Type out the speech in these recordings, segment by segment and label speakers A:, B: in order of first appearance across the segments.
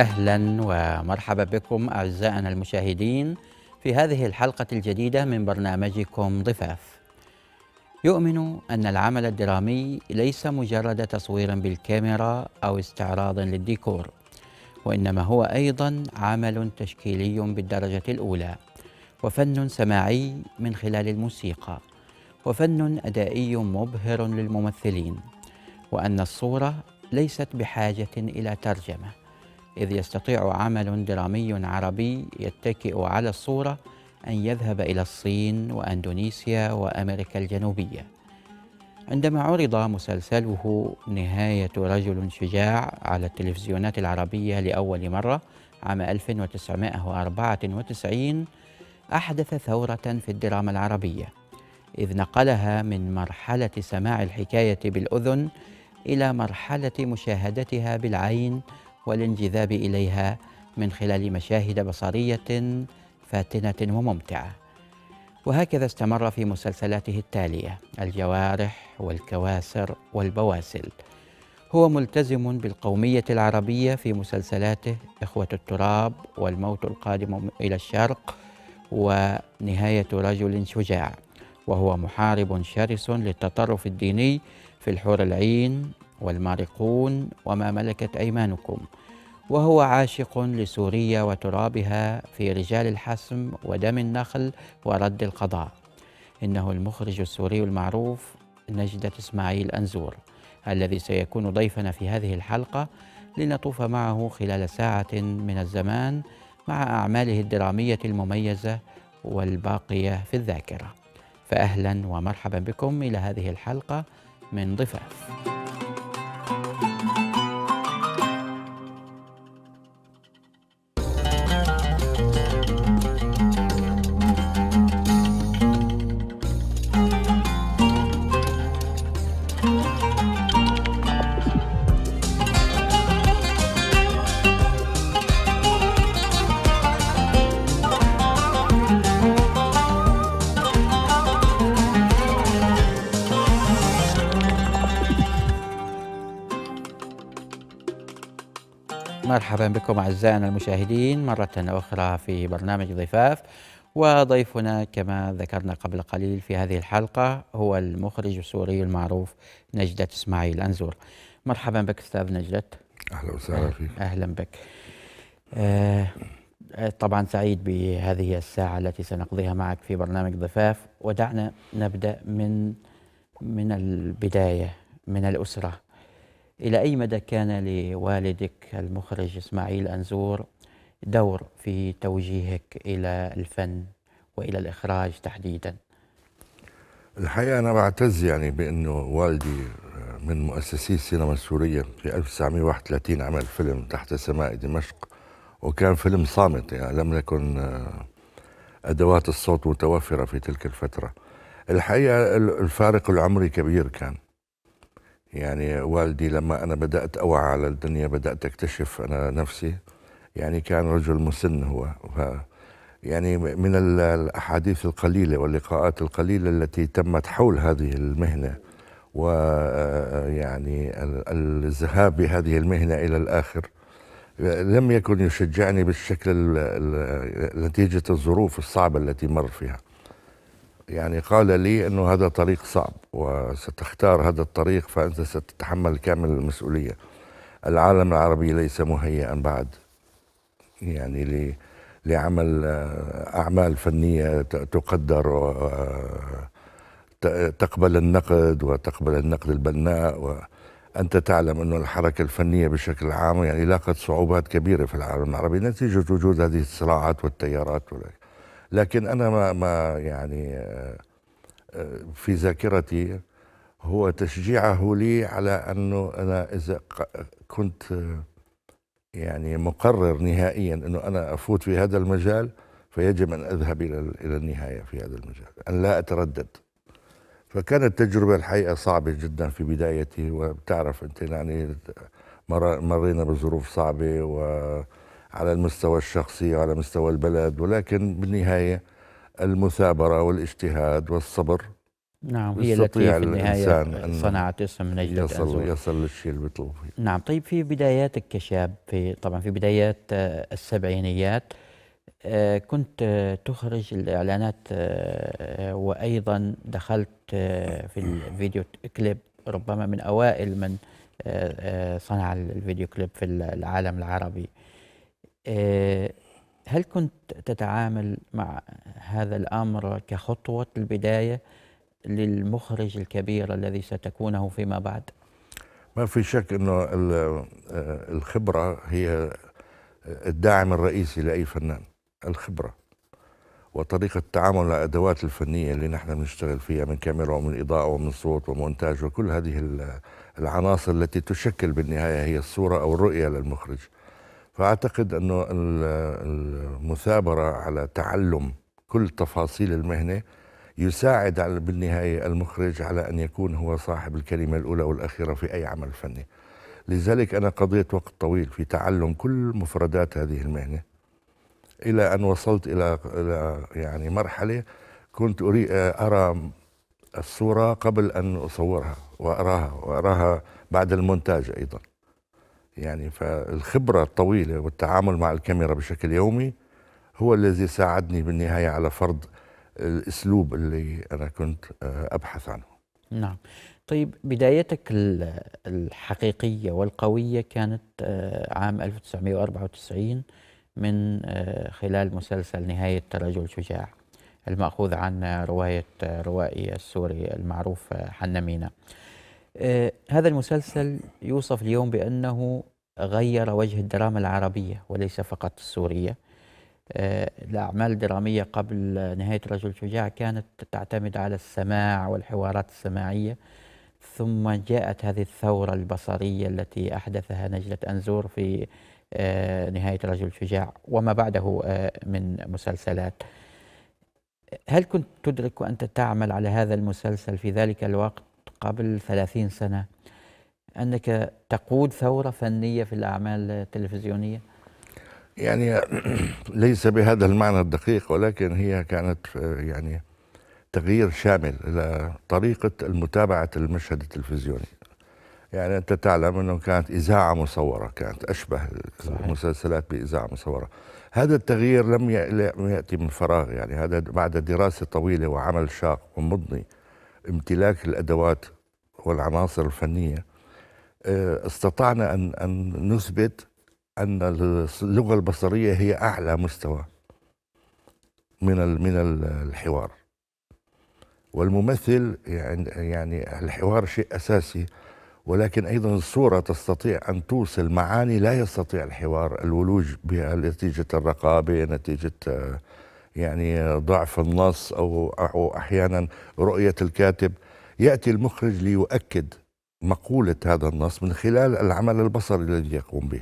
A: اهلا ومرحبا بكم اعزائنا المشاهدين في هذه الحلقه الجديده من برنامجكم ضفاف. يؤمن ان العمل الدرامي ليس مجرد تصوير بالكاميرا او استعراض للديكور، وانما هو ايضا عمل تشكيلي بالدرجه الاولى، وفن سماعي من خلال الموسيقى، وفن ادائي مبهر للممثلين، وان الصوره ليست بحاجه الى ترجمه. إذ يستطيع عمل درامي عربي يتكئ على الصورة أن يذهب إلى الصين وأندونيسيا وأمريكا الجنوبية عندما عرض مسلسله نهاية رجل شجاع على التلفزيونات العربية لأول مرة عام 1994 أحدث ثورة في الدراما العربية إذ نقلها من مرحلة سماع الحكاية بالأذن إلى مرحلة مشاهدتها بالعين والانجذاب اليها من خلال مشاهد بصريه فاتنه وممتعه وهكذا استمر في مسلسلاته التاليه الجوارح والكواسر والبواسل هو ملتزم بالقوميه العربيه في مسلسلاته اخوه التراب والموت القادم الى الشرق ونهايه رجل شجاع وهو محارب شرس للتطرف الديني في الحور العين والمارقون وما ملكت أيمانكم وهو عاشق لسوريا وترابها في رجال الحسم ودم النخل ورد القضاء إنه المخرج السوري المعروف نجدة إسماعيل أنزور الذي سيكون ضيفنا في هذه الحلقة لنطوف معه خلال ساعة من الزمان مع أعماله الدرامية المميزة والباقية في الذاكرة فأهلا ومرحبا بكم إلى هذه الحلقة من ضفاف مرحبا بكم أعزائنا المشاهدين مرة أخرى في برنامج ضفاف وضيفنا كما ذكرنا قبل قليل في هذه الحلقة هو المخرج السوري المعروف نجدة إسماعيل أنزور مرحبا بك أستاذ نجدة أهلا وسهلا فيك أهلا بك آه, آه، طبعا سعيد بهذه الساعة التي سنقضيها معك في برنامج ضفاف ودعنا نبدأ من من البداية من الأسرة إلى أي مدى كان لوالدك المخرج إسماعيل أنزور دور في توجيهك إلى الفن وإلى الإخراج تحديدا
B: الحقيقة أنا بعتز يعني بأنه والدي من مؤسسي السينما السورية في 1931 عمل فيلم تحت سماء دمشق وكان فيلم صامت يعني لم يكن آه، أدوات الصوت متوفرة في تلك الفترة الحقيقة الفارق العمري كبير كان يعني والدي لما أنا بدأت أوعى على الدنيا بدأت أكتشف أنا نفسي يعني كان رجل مسن هو ف يعني من الأحاديث القليلة واللقاءات القليلة التي تمت حول هذه المهنة ويعني الذهاب بهذه المهنة إلى الآخر لم يكن يشجعني بالشكل نتيجة الظروف الصعبة التي مر فيها يعني قال لي أنه هذا طريق صعب وستختار هذا الطريق فأنت ستتحمل كامل المسؤولية العالم العربي ليس مهيئا بعد يعني لعمل أعمال فنية تقدر تقبل النقد وتقبل النقد البناء وأنت تعلم انه الحركة الفنية بشكل عام يعني لاقت صعوبات كبيرة في العالم العربي نتيجة وجود هذه الصراعات والتيارات ولا لكن انا ما, ما يعني آه، آه، في ذاكرتي هو تشجيعه لي على انه انا اذا كنت آه، يعني مقرر نهائيا انه انا افوت في هذا المجال فيجب ان اذهب الى الى النهايه في هذا المجال، ان لا اتردد. فكانت تجربه الحقيقه صعبه جدا في بدايتي وبتعرف انت يعني مرينا بظروف صعبه و على المستوى الشخصي وعلى مستوى البلد ولكن بالنهاية المثابرة والاجتهاد والصبر نعم هي التي في النهاية صنعت اسم من يصل,
A: يصل للشيء اللي بيطلبه نعم طيب في بداياتك كشاب في طبعا في بدايات آه، السبعينيات آه، كنت آه، تخرج الإعلانات وأيضا دخلت في الفيديو كليب ربما من أوائل من صنع الفيديو كليب في العالم العربي آه، هل كنت تتعامل مع هذا الأمر كخطوة البداية للمخرج الكبير الذي ستكونه فيما بعد؟
B: ما في شك أنه آه، الخبرة هي الداعم الرئيسي لأي فنان الخبرة وطريقة التعامل مع الأدوات الفنية اللي نحن بنشتغل فيها من كاميرا ومن إضاءة ومن صوت ومونتاج وكل هذه العناصر التي تشكل بالنهاية هي الصورة أو الرؤية للمخرج فأعتقد أنه المثابرة على تعلم كل تفاصيل المهنة يساعد على بالنهاية المخرج على أن يكون هو صاحب الكلمة الأولى والأخيرة في أي عمل فني لذلك أنا قضيت وقت طويل في تعلم كل مفردات هذه المهنة إلى أن وصلت إلى يعني مرحلة كنت أرى الصورة قبل أن أصورها وأراها وأراها بعد المونتاج أيضاً يعني فالخبرة الطويلة والتعامل مع الكاميرا بشكل يومي هو الذي ساعدني بالنهاية على فرض الأسلوب اللي أنا كنت آه، أبحث عنه
A: نعم طيب بدايتك الحقيقية والقوية كانت آه، عام 1994 من آه، خلال مسلسل نهاية رجل شجاع المأخوذ عن رواية روائي السوري المعروف حنا مينا آه، هذا المسلسل يوصف اليوم بأنه غير وجه الدراما العربية وليس فقط السورية آه، الأعمال الدرامية قبل نهاية رجل شجاع كانت تعتمد على السماع والحوارات السماعية ثم جاءت هذه الثورة البصرية التي أحدثها نجلة أنزور في آه، نهاية رجل شجاع وما بعده من مسلسلات هل كنت تدرك وأنت تعمل على هذا المسلسل في ذلك الوقت قبل 30 سنة أنك تقود ثورة فنية في الأعمال التلفزيونية؟
B: يعني ليس بهذا المعنى الدقيق ولكن هي كانت يعني تغيير شامل إلى طريقة متابعة المشهد التلفزيوني يعني أنت تعلم أنه كانت إذاعة مصورة كانت أشبه صحيح. المسلسلات بإذاعة مصورة هذا التغيير لم يأتي من فراغ يعني هذا بعد دراسة طويلة وعمل شاق ومضني امتلاك الادوات والعناصر الفنيه آه، استطعنا ان ان نثبت ان اللغه البصريه هي اعلى مستوى من من الحوار والممثل يعني يعني الحوار شيء اساسي ولكن ايضا الصوره تستطيع ان توصل معاني لا يستطيع الحوار الولوج بها نتيجه الرقابه نتيجه آه، يعني ضعف النص أو, أو أحيانا رؤية الكاتب يأتي المخرج ليؤكد مقولة هذا النص من خلال العمل البصري الذي يقوم به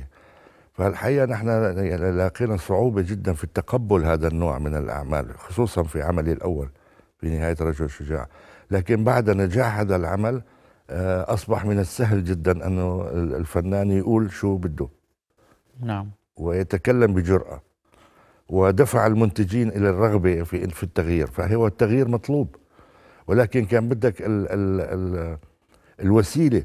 B: فالحقيقة نحن لاقينا صعوبة جدا في التقبل هذا النوع من الأعمال خصوصا في عملي الأول في نهاية رجل شجاع لكن بعد نجاح هذا العمل آه، أصبح من السهل جدا أنه الفنان يقول شو بده نعم ويتكلم بجرأة ودفع المنتجين الى الرغبه في في التغيير فهو التغيير مطلوب ولكن كان بدك ال ال الـ الوسيله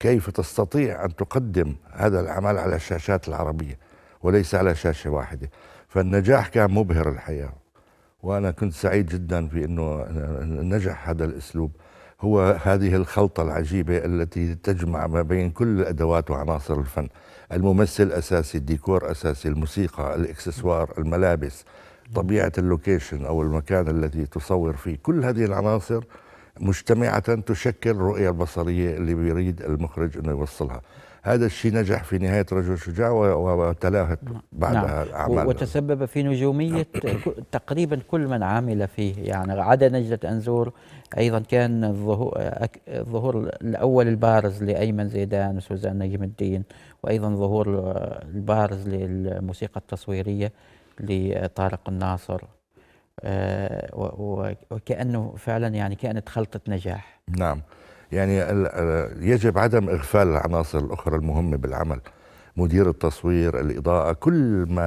B: كيف تستطيع ان تقدم هذا العمل على الشاشات العربيه وليس على شاشه واحده فالنجاح كان مبهر الحقيقه وانا كنت سعيد جدا في انه نجح هذا الاسلوب هو هذه الخلطه العجيبه التي تجمع ما بين كل ادوات وعناصر الفن الممثل اساسي الديكور اساسي الموسيقى الاكسسوار الملابس طبيعه اللوكيشن او المكان الذي تصور فيه كل هذه العناصر مجتمعه تشكل الرؤيه البصريه اللي بيريد المخرج انه يوصلها هذا الشيء نجح في نهاية رجل شجاع وتلاهت بعدها نعم. نعم.
A: أعمال وتسبب في نجومية نعم. تقريبا كل من عمل فيه يعني عدا نجدة أنزور أيضا كان الظهور الأول البارز لأيمن زيدان وسوزان نجم الدين وأيضا ظهور البارز للموسيقى التصويرية لطارق الناصر آه، وكأنه فعلا يعني كانت خلطة نجاح
B: نعم يعني يجب عدم إغفال العناصر الأخرى المهمة بالعمل مدير التصوير الإضاءة كل ما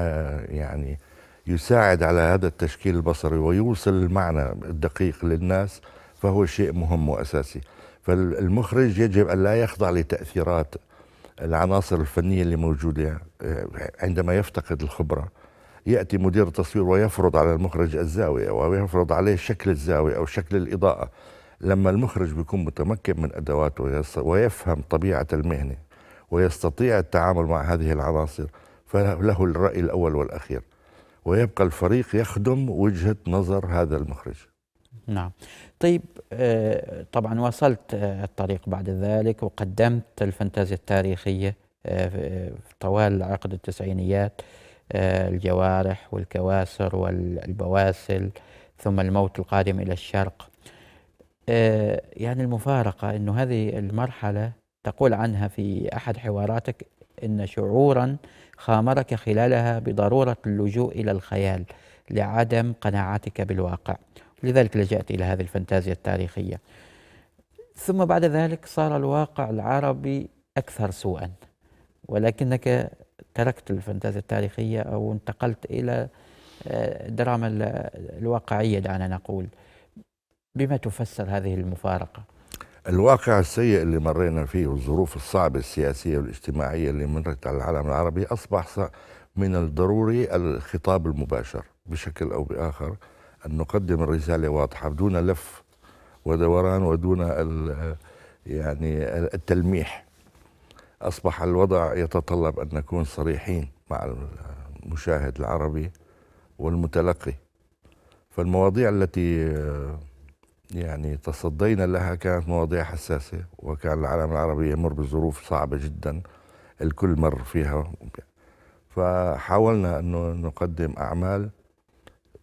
B: يعني يساعد على هذا التشكيل البصري ويوصل المعنى الدقيق للناس فهو شيء مهم وأساسي فالمخرج يجب أن لا يخضع لتأثيرات العناصر الفنية اللي موجودة آه، عندما يفتقد الخبرة يأتي مدير التصوير ويفرض على المخرج الزاوية ويفرض عليه شكل الزاوية أو شكل الإضاءة لما المخرج بيكون متمكن من أدواته ويفهم طبيعة المهنة ويستطيع التعامل مع هذه العناصر فله الرأي الأول والأخير ويبقى الفريق يخدم وجهة نظر هذا المخرج
A: نعم طيب آه، طبعا واصلت آه، الطريق بعد ذلك وقدمت الفانتازيا التاريخية آه، طوال عقد التسعينيات الجوارح والكواسر والبواسل ثم الموت القادم إلى الشرق آه، يعني المفارقة أنه هذه المرحلة تقول عنها في أحد حواراتك أن شعورا خامرك خلالها بضرورة اللجوء إلى الخيال لعدم قناعتك بالواقع لذلك لجأت إلى هذه الفانتازيا التاريخية ثم بعد ذلك صار الواقع العربي أكثر سوءا ولكنك تركت الفانتازيا التاريخية أو انتقلت إلى آه، الدراما الواقعية دعنا نقول بما تفسر هذه المفارقة؟
B: الواقع السيء اللي مرينا فيه والظروف الصعبة السياسية والاجتماعية اللي مرت على العالم العربي أصبح من الضروري الخطاب المباشر بشكل أو بآخر أن نقدم الرسالة واضحة بدون لف ودوران ودون يعني التلميح أصبح الوضع يتطلب أن نكون صريحين مع المشاهد العربي والمتلقي فالمواضيع التي يعني تصدينا لها كانت مواضيع حساسة وكان العالم العربي يمر بظروف صعبة جدا الكل مر فيها فحاولنا أنه نقدم أعمال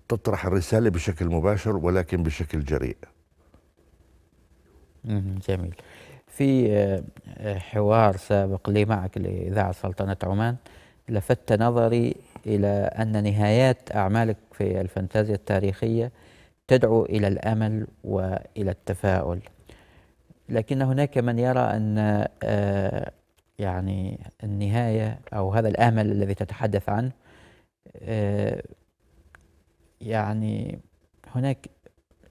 B: تطرح الرسالة بشكل مباشر ولكن بشكل جريء
A: جميل في آه، حوار سابق لي معك لإذاعة سلطنة عمان لفت نظري إلى أن نهايات أعمالك في الفانتازيا التاريخية تدعو الى الامل والى التفاؤل لكن هناك من يرى ان آه، يعني النهايه او هذا الامل الذي تتحدث عنه آه، يعني هناك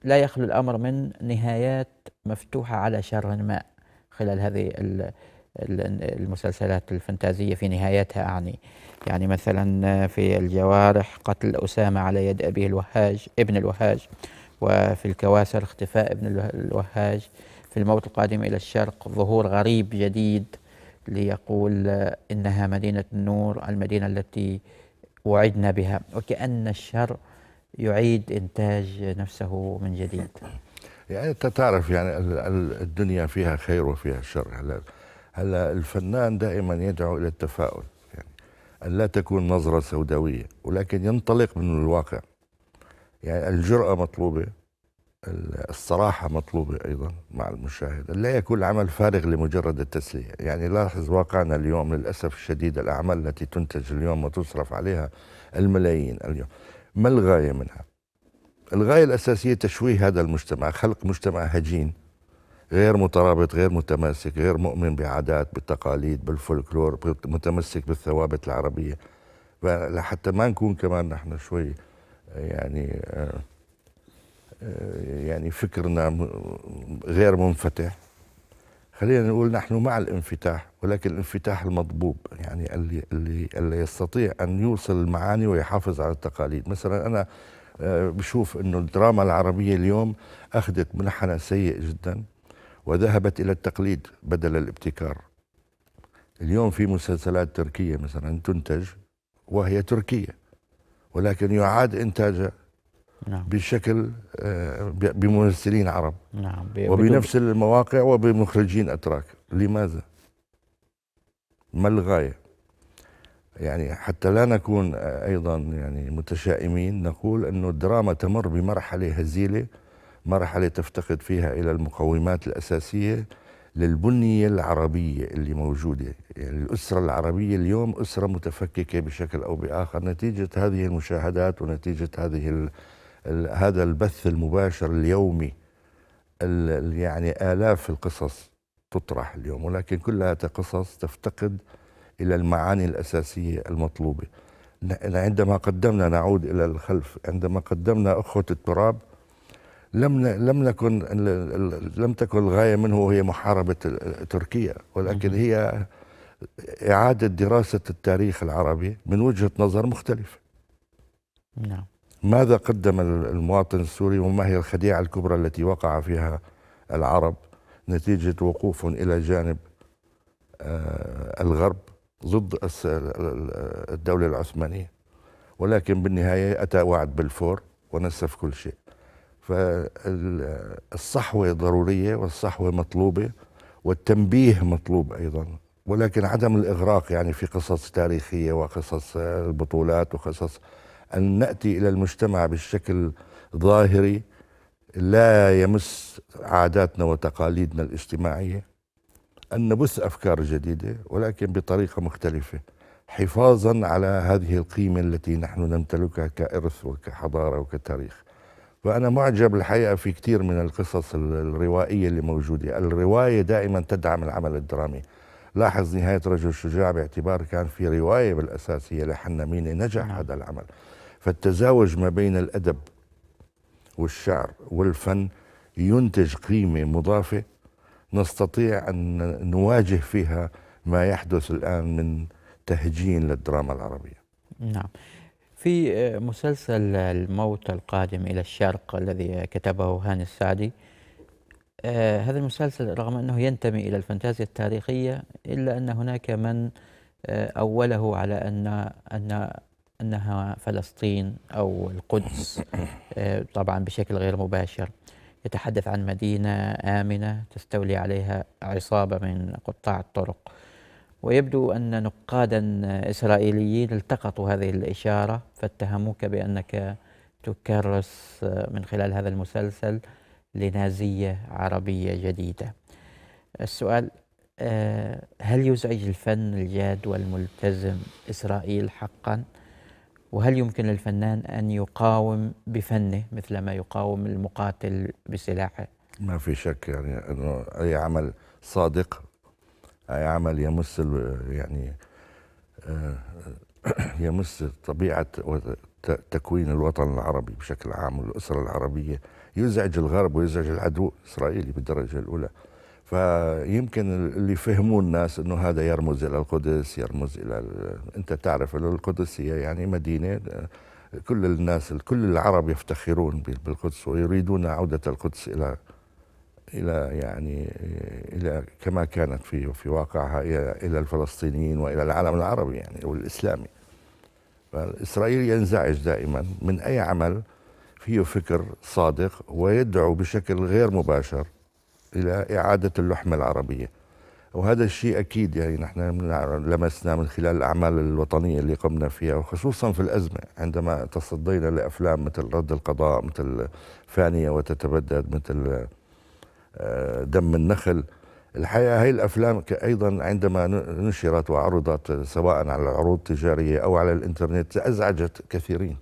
A: لا يخلو الامر من نهايات مفتوحه على شر ما خلال هذه المسلسلات الفانتازية في نهايتها أعني يعني مثلا آه، في الجوارح قتل أسامة على يد أبيه الوهاج ابن الوهاج وفي الكواسر اختفاء ابن الوهاج في الموت القادم إلى الشرق ظهور غريب جديد ليقول آه، إنها مدينة النور المدينة التي وعدنا بها وكأن الشر يعيد إنتاج نفسه من جديد
B: يعني أنت تعرف يعني الدنيا فيها خير وفيها شر هلا الفنان دائما يدعو الى التفاؤل يعني ان لا تكون نظره سوداويه ولكن ينطلق من الواقع يعني الجرأة مطلوبة الصراحة مطلوبة أيضا مع المشاهد لا يكون العمل فارغ لمجرد التسلية يعني لاحظ واقعنا اليوم للأسف الشديد الأعمال التي تنتج اليوم وتصرف عليها الملايين اليوم ما الغاية منها؟ الغاية الأساسية تشويه هذا المجتمع خلق مجتمع هجين غير مترابط غير متماسك غير مؤمن بعادات بالتقاليد بالفولكلور متمسك بالثوابت العربية لحتى ما نكون كمان نحن شوي يعني آه، يعني فكرنا غير منفتح خلينا نقول نحن مع الانفتاح ولكن الانفتاح المضبوب يعني اللي اللي اللي يستطيع ان يوصل المعاني ويحافظ على التقاليد مثلا انا آه، بشوف انه الدراما العربيه اليوم اخذت منحنى سيء جدا وذهبت إلى التقليد بدل الابتكار اليوم في مسلسلات تركية مثلا تنتج وهي تركية ولكن يعاد إنتاجها نعم. بشكل آه، بممثلين عرب نعم. وبنفس المواقع وبمخرجين أتراك لماذا؟ ما الغاية؟ يعني حتى لا نكون آه، أيضا يعني متشائمين نقول أنه الدراما تمر بمرحلة هزيلة مرحلة تفتقد فيها إلى المقومات الأساسية للبنية العربية اللي موجودة يعني الأسرة العربية اليوم أسرة متفككة بشكل أو بآخر نتيجة هذه المشاهدات ونتيجة هذه الـ الـ هذا البث المباشر اليومي ال يعني آلاف القصص تطرح اليوم ولكن كلها قصص تفتقد إلى المعاني الأساسية المطلوبة عندما قدمنا نعود إلى الخلف عندما قدمنا أخوة التراب لم لم نكن لم تكن الغايه منه هي محاربه تركيا ولكن هي اعاده دراسه التاريخ العربي من وجهه نظر مختلفه. نعم. ماذا قدم المواطن السوري وما هي الخديعه الكبرى التي وقع فيها العرب نتيجه وقوف الى جانب آه، الغرب ضد الدوله العثمانيه. ولكن بالنهايه اتى وعد بالفور ونسف كل شيء. فالصحوة ضرورية والصحوة مطلوبة والتنبيه مطلوب أيضا ولكن عدم الإغراق يعني في قصص تاريخية وقصص البطولات وقصص أن نأتي إلى المجتمع بالشكل ظاهري لا يمس عاداتنا وتقاليدنا الاجتماعية أن نبث أفكار جديدة ولكن بطريقة مختلفة حفاظا على هذه القيمة التي نحن نمتلكها كإرث وكحضارة وكتاريخ وأنا معجب الحقيقة في كثير من القصص الروائية اللي موجودة الرواية دائما تدعم العمل الدرامي لاحظ نهاية رجل شجاع باعتبار كان في رواية بالأساس هي مين نجح نعم. هذا العمل فالتزاوج ما بين الأدب والشعر والفن ينتج قيمة مضافة نستطيع أن نواجه فيها ما يحدث الآن من تهجين للدراما العربية
A: نعم في آه، مسلسل الموت القادم إلى الشرق الذي كتبه هاني السعدي آه، هذا المسلسل رغم أنه ينتمي إلى الفانتازيا التاريخية إلا أن هناك من آه، أوله على أن أن أنها فلسطين أو القدس طبعا بشكل غير مباشر يتحدث عن مدينة آمنة تستولي عليها عصابة من قطاع الطرق ويبدو أن نقادا إسرائيليين التقطوا هذه الإشارة فاتهموك بأنك تكرس من خلال هذا المسلسل لنازية عربية جديدة السؤال آه، هل يزعج الفن الجاد والملتزم إسرائيل حقا؟ وهل يمكن للفنان أن يقاوم بفنه مثل ما يقاوم المقاتل بسلاحه؟
B: ما في شك يعني أنه أي عمل صادق عمل يمس يعني آه، يمس طبيعة تكوين الوطن العربي بشكل عام والأسرة العربية يزعج الغرب ويزعج العدو الإسرائيلي بالدرجة الأولى فيمكن اللي فهموه الناس انه هذا يرمز الى القدس يرمز الى انت تعرف انه القدس هي يعني مدينه آه، كل الناس كل العرب يفتخرون بالقدس ويريدون عوده القدس الى الى يعني الى كما كانت في في واقعها الى الفلسطينيين والى العالم العربي يعني والاسلامي اسرائيل ينزعج دائما من اي عمل فيه فكر صادق ويدعو بشكل غير مباشر الى اعاده اللحمه العربيه وهذا الشيء اكيد يعني نحن لمسنا من خلال الاعمال الوطنيه اللي قمنا فيها وخصوصا في الازمه عندما تصدينا لافلام مثل رد القضاء مثل فانيه وتتبدد مثل آه، دم النخل الحقيقة هي الأفلام أيضا عندما نشرت وعرضت سواء على العروض التجارية أو على الإنترنت أزعجت كثيرين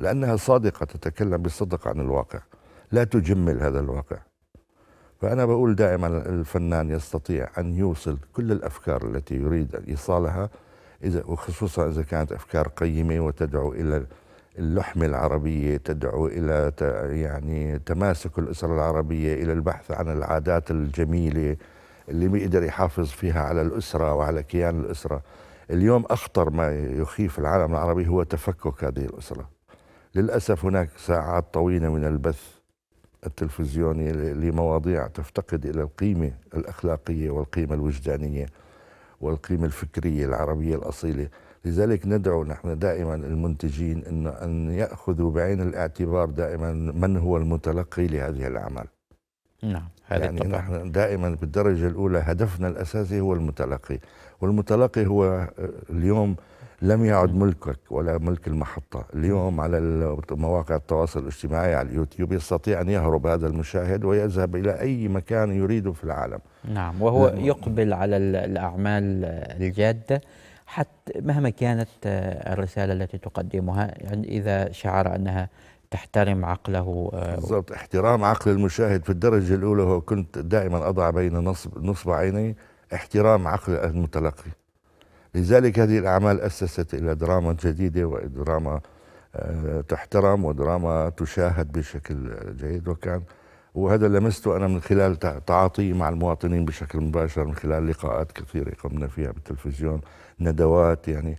B: لأنها صادقة تتكلم بالصدق عن الواقع لا تجمل هذا الواقع فأنا بقول دائما الفنان يستطيع أن يوصل كل الأفكار التي يريد إيصالها إذا وخصوصا إذا كانت أفكار قيمة وتدعو إلى اللحمة العربية تدعو إلى يعني تماسك الأسرة العربية إلى البحث عن العادات الجميلة اللي بيقدر يحافظ فيها على الأسرة وعلى كيان الأسرة اليوم أخطر ما يخيف العالم العربي هو تفكك هذه الأسرة للأسف هناك ساعات طويلة من البث التلفزيوني لمواضيع تفتقد إلى القيمة الأخلاقية والقيمة الوجدانية والقيمة الفكرية العربية الأصيلة لذلك ندعو نحن دائما المنتجين انه أن يأخذوا بعين الاعتبار دائما من هو المتلقي لهذه الأعمال نعم هذا يعني نحن دائما بالدرجة الأولى هدفنا الأساسي هو المتلقي والمتلقي هو آه، اليوم لم يعد ملكك ولا ملك المحطة اليوم على مواقع التواصل الاجتماعي على اليوتيوب يستطيع أن يهرب هذا المشاهد ويذهب إلى أي مكان يريده في العالم نعم وهو نعم.
A: يقبل على الأعمال الجادة حتى مهما كانت آه، الرسالة التي تقدمها يعني إذا شعر أنها تحترم عقله آه،
B: بالضبط احترام عقل المشاهد في الدرجة الأولى هو كنت دائما أضع بين نصب, نصب عيني احترام عقل المتلقي لذلك هذه الأعمال أسست إلى دراما جديدة ودراما آه، تحترم ودراما تشاهد بشكل جيد وكان وهذا لمسته أنا من خلال تعاطي مع المواطنين بشكل مباشر من خلال لقاءات كثيرة قمنا فيها بالتلفزيون ندوات يعني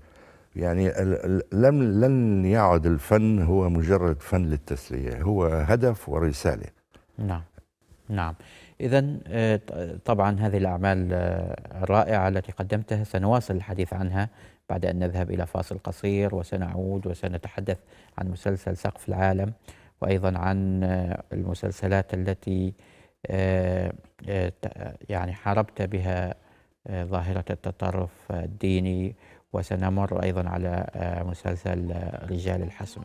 B: يعني لم لن يعد الفن هو مجرد فن للتسلية هو هدف ورسالة نعم
A: نعم إذا آه، طبعا هذه الأعمال آه، الرائعة التي قدمتها سنواصل الحديث عنها بعد أن نذهب إلى فاصل قصير وسنعود وسنتحدث عن مسلسل سقف العالم وأيضا عن المسلسلات التي آه، آه، يعني حاربت بها آه، ظاهرة التطرف الديني وسنمر أيضا على مسلسل رجال الحسم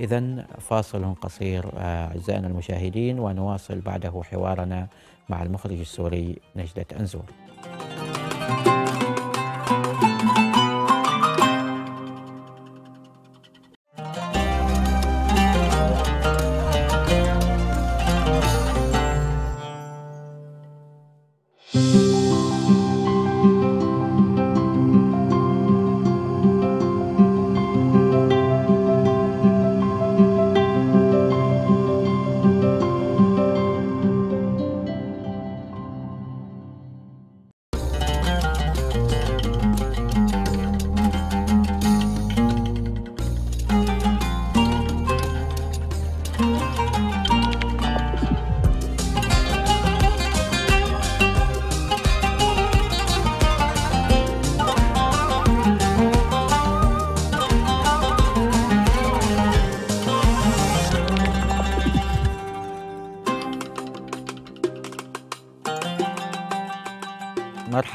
A: إذا فاصل قصير أعزائنا المشاهدين ونواصل بعده حوارنا مع المخرج السوري نجدة أنزور.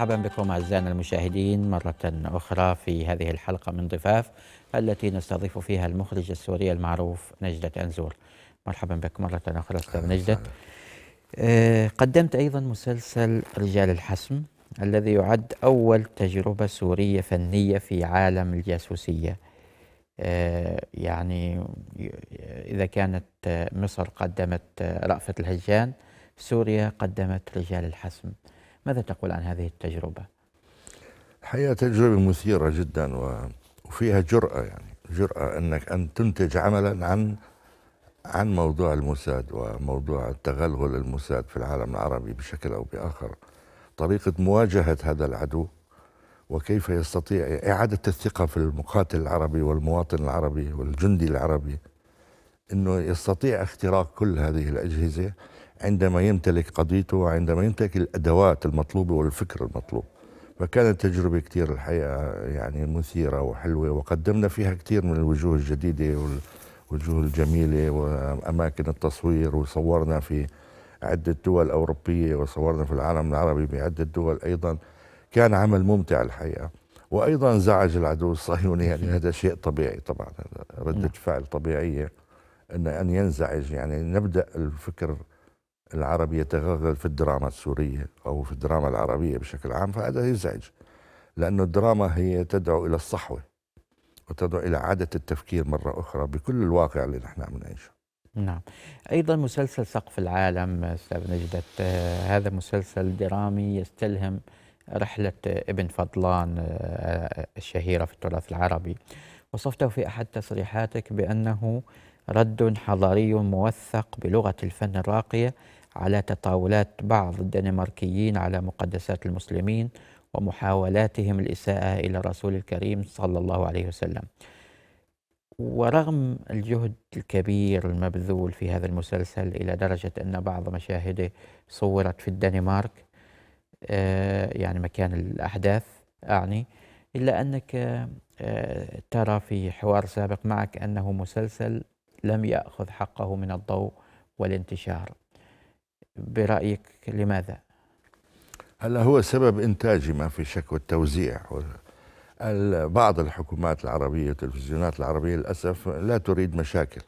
A: مرحبا بكم أعزائنا المشاهدين مرة أخرى في هذه الحلقة من ضفاف التي نستضيف فيها المخرج السوري المعروف نجدة أنزور مرحبا بك مرة أخرى أستاذ نجدة آه، قدمت أيضا مسلسل رجال الحسم الذي يعد أول تجربة سورية فنية في عالم الجاسوسية آه، يعني إذا كانت مصر قدمت رأفت الهجان سوريا قدمت رجال الحسم ماذا تقول عن هذه التجربة؟
B: الحقيقة تجربة مثيرة جدا وفيها جرأة يعني جرأة أنك أن تنتج عملا عن عن موضوع الموساد وموضوع تغلغل الموساد في العالم العربي بشكل أو بآخر طريقة مواجهة هذا العدو وكيف يستطيع إعادة الثقة في المقاتل العربي والمواطن العربي والجندي العربي أنه يستطيع اختراق كل هذه الأجهزة عندما يمتلك قضيته وعندما يمتلك الأدوات المطلوبة والفكر المطلوب فكانت تجربة كثير الحقيقة يعني مثيرة وحلوة وقدمنا فيها كثير من الوجوه الجديدة والوجوه الجميلة وأماكن التصوير وصورنا في عدة دول أوروبية وصورنا في العالم العربي بعدة دول أيضا كان عمل ممتع الحقيقة وأيضا زعج العدو الصهيوني يعني هذا شيء طبيعي طبعا ردة نعم. فعل طبيعية أن أن ينزعج يعني نبدأ الفكر العربي يتغلغل في الدراما السورية أو في الدراما العربية بشكل عام فهذا يزعج لأن الدراما هي تدعو إلى الصحوة وتدعو إلى إعادة التفكير مرة أخرى بكل الواقع اللي نحن عم نعيشه
A: نعم أيضا مسلسل سقف العالم أستاذ نجدة آه، هذا مسلسل درامي يستلهم رحلة ابن فضلان آه، الشهيرة في التراث العربي وصفته في أحد تصريحاتك بأنه رد حضاري موثق بلغة الفن الراقية على تطاولات بعض الدنماركيين على مقدسات المسلمين ومحاولاتهم الإساءة إلى الرسول الكريم صلى الله عليه وسلم ورغم الجهد الكبير المبذول في هذا المسلسل إلى درجة أن بعض مشاهده صورت في الدنمارك آه، يعني مكان الأحداث أعني إلا أنك آه، ترى في حوار سابق معك أنه مسلسل لم يأخذ حقه من الضوء
B: والانتشار برأيك لماذا؟ هلا هو سبب إنتاجي ما في شك والتوزيع بعض الحكومات العربية والتلفزيونات العربية للأسف لا تريد مشاكل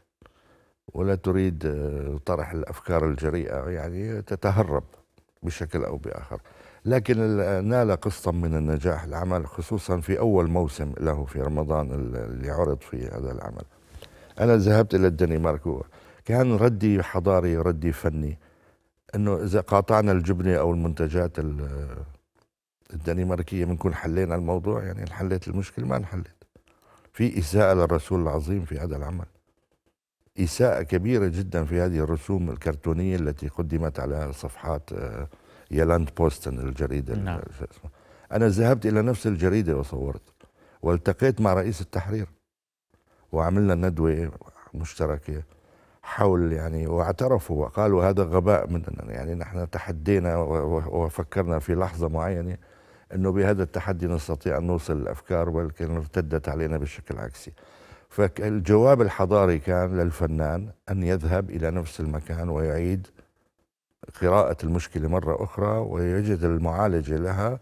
B: ولا تريد آه، طرح الأفكار الجريئة يعني تتهرب بشكل أو بآخر لكن نال قسطا من النجاح العمل خصوصا في أول موسم له في رمضان اللي عرض في هذا العمل أنا ذهبت إلى الدنمارك كان ردي حضاري ردي فني انه اذا قاطعنا الجبنه او المنتجات الدنماركيه بنكون حلينا الموضوع يعني انحلت المشكله ما انحلت في اساءه للرسول العظيم في هذا العمل اساءه كبيره جدا في هذه الرسوم الكرتونيه التي قدمت على صفحات آه، يلاند بوستن الجريده نعم. انا ذهبت الى نفس الجريده وصورت والتقيت مع رئيس التحرير وعملنا ندوه مشتركه حول يعني واعترفوا وقالوا هذا غباء مننا يعني نحن تحدينا وفكرنا في لحظة معينة أنه بهذا التحدي نستطيع أن نوصل الأفكار ولكن ارتدت علينا بشكل عكسي فالجواب الحضاري كان للفنان أن يذهب إلى نفس المكان ويعيد قراءة المشكلة مرة أخرى ويجد المعالجة لها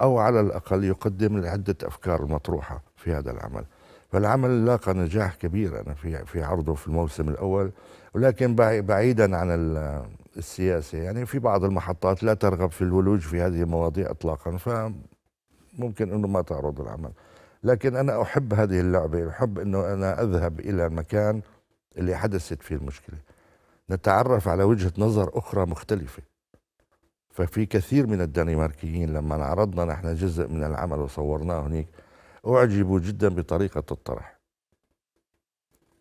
B: أو على الأقل يقدم لعدة أفكار مطروحة في هذا العمل فالعمل لاقى نجاح كبير أنا في في عرضه في الموسم الأول ولكن بعيدا عن السياسة يعني في بعض المحطات لا ترغب في الولوج في هذه المواضيع إطلاقا فممكن أنه ما تعرض العمل لكن أنا أحب هذه اللعبة أحب أنه أنا أذهب إلى المكان اللي حدثت فيه المشكلة نتعرف على وجهة نظر أخرى مختلفة ففي كثير من الدنماركيين لما عرضنا نحن جزء من العمل وصورناه هناك أعجب جدا بطريقة الطرح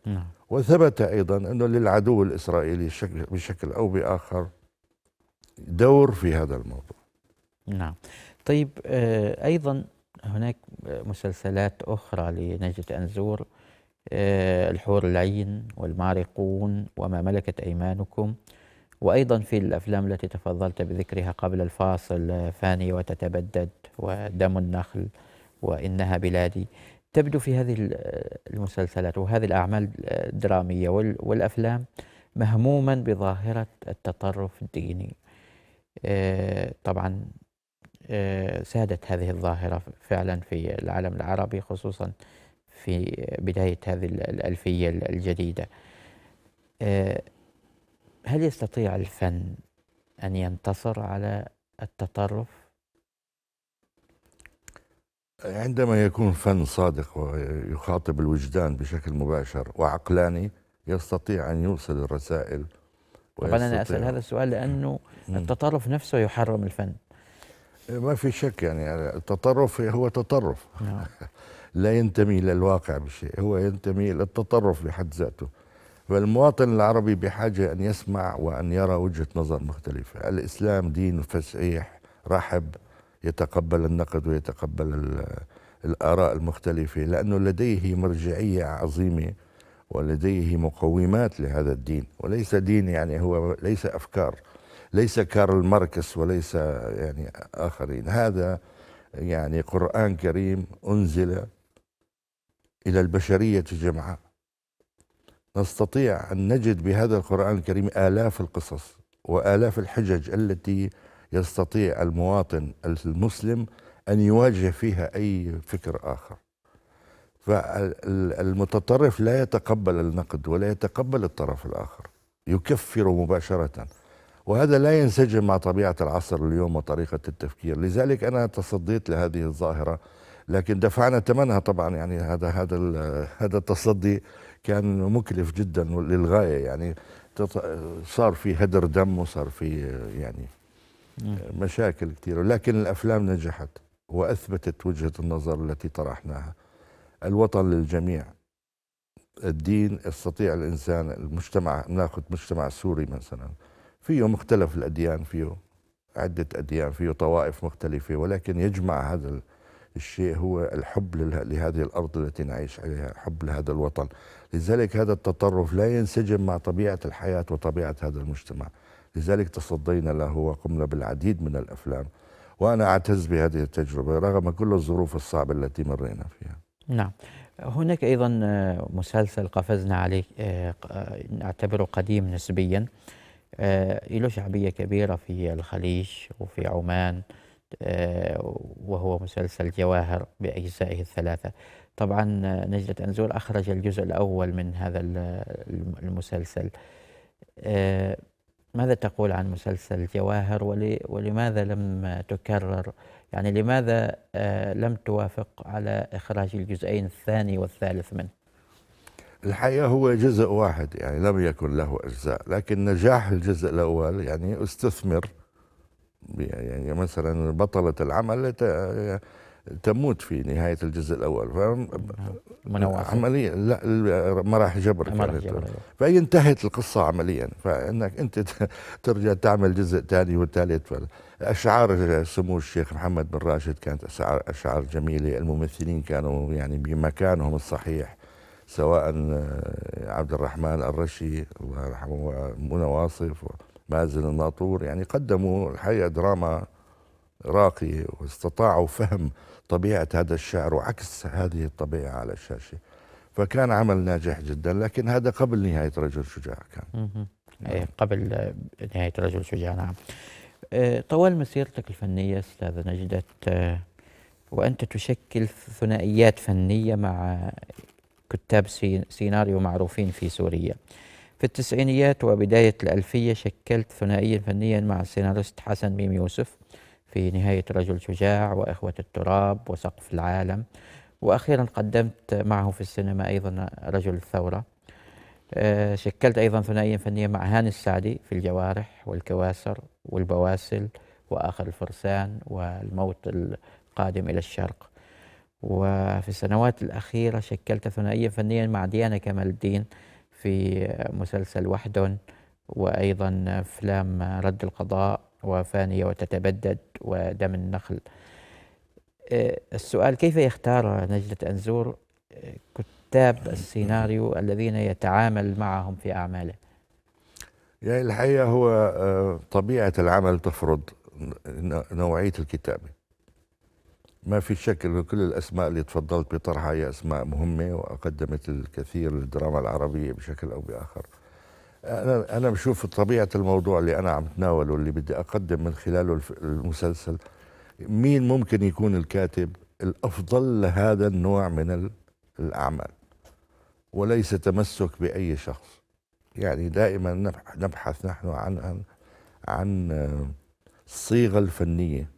B: نعم. وثبت أيضا أنه للعدو الإسرائيلي بشكل أو بآخر دور في هذا الموضوع نعم
A: طيب آه، أيضا هناك مسلسلات أخرى لنجد أنزور آه، الحور العين والمارقون وما ملكت أيمانكم وأيضا في الأفلام التي تفضلت بذكرها قبل الفاصل آه، فاني وتتبدد ودم النخل وإنها بلادي تبدو في هذه المسلسلات وهذه الأعمال الدرامية والأفلام مهموما بظاهرة التطرف الديني آه، طبعا آه، سادت هذه الظاهرة فعلا في العالم العربي خصوصا في بداية هذه الألفية الجديدة آه، هل يستطيع الفن أن ينتصر على التطرف
B: عندما يكون فن صادق ويخاطب الوجدان بشكل مباشر وعقلاني يستطيع أن يوصل الرسائل طبعا أنا أسأل هذا
A: السؤال لأنه التطرف نفسه يحرم الفن
B: ما في شك يعني التطرف هو تطرف نعم. لا ينتمي إلى الواقع بشيء هو ينتمي إلى التطرف بحد ذاته فالمواطن العربي بحاجة أن يسمع وأن يرى وجهة نظر مختلفة الإسلام دين فسيح رحب يتقبل النقد ويتقبل الآراء المختلفة لأنه لديه مرجعية عظيمة ولديه مقومات لهذا الدين وليس دين يعني هو ليس أفكار ليس كارل ماركس وليس يعني آخرين هذا يعني قرآن كريم أنزل إلى البشرية جمعاء نستطيع أن نجد بهذا القرآن الكريم آلاف القصص وآلاف الحجج التي يستطيع المواطن المسلم أن يواجه فيها أي فكر آخر فالمتطرف لا يتقبل النقد ولا يتقبل الطرف الآخر يكفر مباشرة وهذا لا ينسجم مع طبيعة العصر اليوم وطريقة التفكير لذلك أنا تصديت لهذه الظاهرة لكن دفعنا ثمنها طبعا يعني هذا هذا هذا التصدي كان مكلف جدا للغايه يعني صار في هدر دم وصار في يعني مشاكل كثيرة لكن الأفلام نجحت وأثبتت وجهة النظر التي طرحناها الوطن للجميع الدين يستطيع الإنسان المجتمع ناخذ مجتمع سوري مثلا فيه مختلف الأديان فيه عدة أديان فيه طوائف مختلفة ولكن يجمع هذا الشيء هو الحب لهذه الأرض التي نعيش عليها حب لهذا الوطن لذلك هذا التطرف لا ينسجم مع طبيعة الحياة وطبيعة هذا المجتمع لذلك تصدينا له وقمنا بالعديد من الأفلام وأنا أعتز بهذه التجربة رغم كل الظروف الصعبة التي مرينا فيها
A: نعم هناك أيضا آه، مسلسل قفزنا عليه آه، آه، نعتبره قديم نسبيا له شعبية كبيرة في الخليج وفي عمان وهو مسلسل جواهر بأجزائه الثلاثة طبعا نجدة أنزور أخرج الجزء الأول من هذا المسلسل ماذا تقول عن مسلسل جواهر ولماذا لم تكرر يعني لماذا آه، لم توافق على إخراج الجزئين الثاني والثالث منه
B: الحقيقة هو جزء واحد يعني لم يكن له أجزاء لكن نجاح الجزء الأول يعني استثمر يعني مثلا بطلة العمل تموت في نهايه الجزء الاول مناوعات عمليه لا مراحل جبر كانت يعني. جبر. فهي انتهت القصه عمليا فانك انت ترجع تعمل جزء ثاني والثالث اشعار سمو الشيخ محمد بن راشد كانت اشعار اشعار جميله الممثلين كانوا يعني بمكانهم الصحيح سواء آه، عبد الرحمن الرشي الله يرحمه منى واصف مازن الناطور يعني قدموا الحقيقه دراما راقيه واستطاعوا فهم طبيعة هذا الشعر وعكس هذه الطبيعة على الشاشة فكان عمل ناجح جدا لكن هذا قبل نهاية رجل شجاع كان نعم. اي قبل نهاية رجل شجاع نعم إيه، طوال مسيرتك الفنية أستاذة
A: نجدت آه، وأنت تشكل ثنائيات فنية مع كتاب سيناريو معروفين في سوريا في التسعينيات وبداية الألفية شكلت ثنائيا فنيا مع السيناريست حسن ميم يوسف في نهاية رجل شجاع وإخوة التراب وسقف العالم وأخيرا قدمت معه في السينما أيضا رجل الثورة آه، شكلت أيضا ثنائية فنية مع هاني السعدي في الجوارح والكواسر والبواسل وآخر الفرسان والموت القادم إلى الشرق وفي السنوات الأخيرة شكلت ثنائية فنية مع ديانا كمال الدين في مسلسل وحد وأيضا أفلام رد القضاء وفانية وتتبدد ودم النخل آه، السؤال كيف يختار نجدة أنزور آه، كتاب السيناريو الذين يتعامل معهم في أعماله
B: يعني الحقيقة هو آه، طبيعة العمل تفرض نوعية الكتابة ما في شك أنه كل الأسماء اللي تفضلت بطرحها هي أسماء مهمة وقدمت الكثير للدراما العربية بشكل أو بآخر انا انا بشوف طبيعه الموضوع اللي انا عم تناوله اللي بدي اقدم من خلاله المسلسل مين ممكن يكون الكاتب الافضل لهذا النوع من الاعمال وليس تمسك باي شخص يعني دائما نبحث نحن عن عن الصيغه الفنيه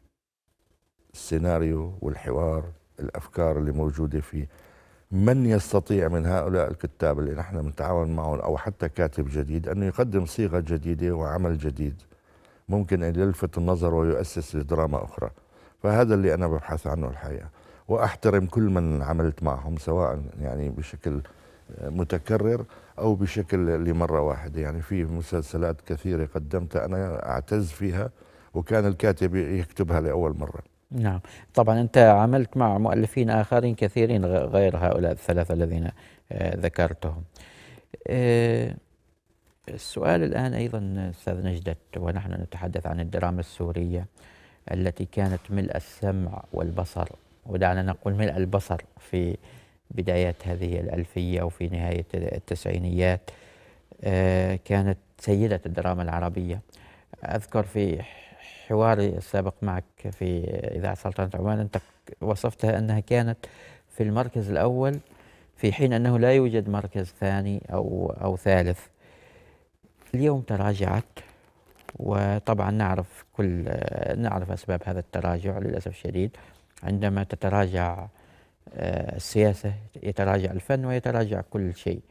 B: السيناريو والحوار الافكار اللي موجوده فيه من يستطيع من هؤلاء الكتاب اللي نحن بنتعاون معهم او حتى كاتب جديد انه يقدم صيغه جديده وعمل جديد ممكن ان يلفت النظر ويؤسس لدراما اخرى فهذا اللي انا ببحث عنه الحقيقه واحترم كل من عملت معهم سواء يعني بشكل متكرر او بشكل لمره واحده يعني في مسلسلات كثيره قدمتها انا اعتز فيها وكان الكاتب يكتبها لاول مره
A: نعم طبعا أنت عملت مع مؤلفين آخرين كثيرين غير هؤلاء الثلاثة الذين آه، ذكرتهم آه، السؤال الآن أيضا أستاذ نجدت ونحن نتحدث عن الدراما السورية التي كانت ملء السمع والبصر ودعنا نقول ملء البصر في بداية هذه الألفية وفي نهاية التسعينيات آه، كانت سيدة الدراما العربية أذكر في حواري السابق معك في إذاعة سلطنة عمان أنت وصفتها أنها كانت في المركز الأول في حين أنه لا يوجد مركز ثاني أو, أو ثالث اليوم تراجعت وطبعا نعرف كل نعرف أسباب هذا التراجع للأسف الشديد عندما تتراجع آه، السياسة يتراجع الفن ويتراجع كل شيء